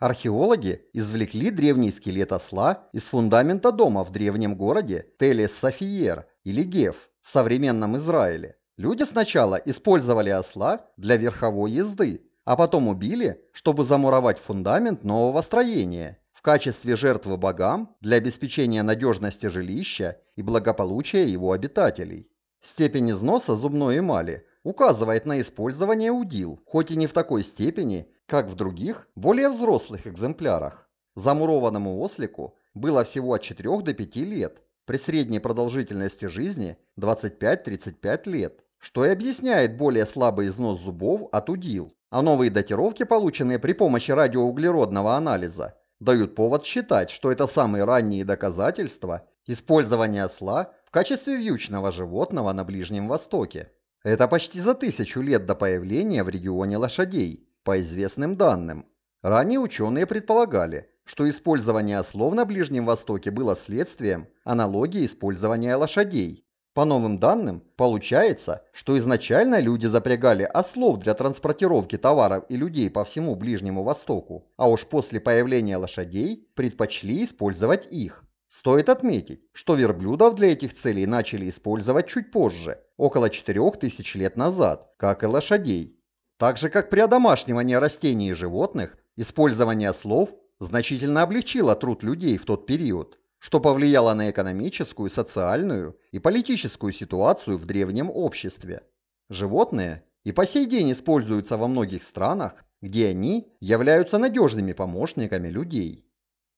Археологи извлекли древний скелет осла из фундамента дома в древнем городе Телес-Софиер или Геф в современном Израиле. Люди сначала использовали осла для верховой езды, а потом убили, чтобы замуровать фундамент нового строения в качестве жертвы богам для обеспечения надежности жилища и благополучия его обитателей. Степень износа зубной эмали указывает на использование удил, хоть и не в такой степени, как в других, более взрослых экземплярах, замурованному ослику было всего от 4 до 5 лет, при средней продолжительности жизни 25-35 лет, что и объясняет более слабый износ зубов от удил. А новые датировки, полученные при помощи радиоуглеродного анализа, дают повод считать, что это самые ранние доказательства использования осла в качестве вьючного животного на Ближнем Востоке. Это почти за тысячу лет до появления в регионе лошадей, по известным данным, ранее ученые предполагали, что использование слов на Ближнем Востоке было следствием аналогии использования лошадей. По новым данным, получается, что изначально люди запрягали ослов для транспортировки товаров и людей по всему Ближнему Востоку, а уж после появления лошадей предпочли использовать их. Стоит отметить, что верблюдов для этих целей начали использовать чуть позже, около 4000 лет назад, как и лошадей. Так же, как при одомашнивании растений и животных, использование слов значительно облегчило труд людей в тот период, что повлияло на экономическую, социальную и политическую ситуацию в древнем обществе. Животные и по сей день используются во многих странах, где они являются надежными помощниками людей.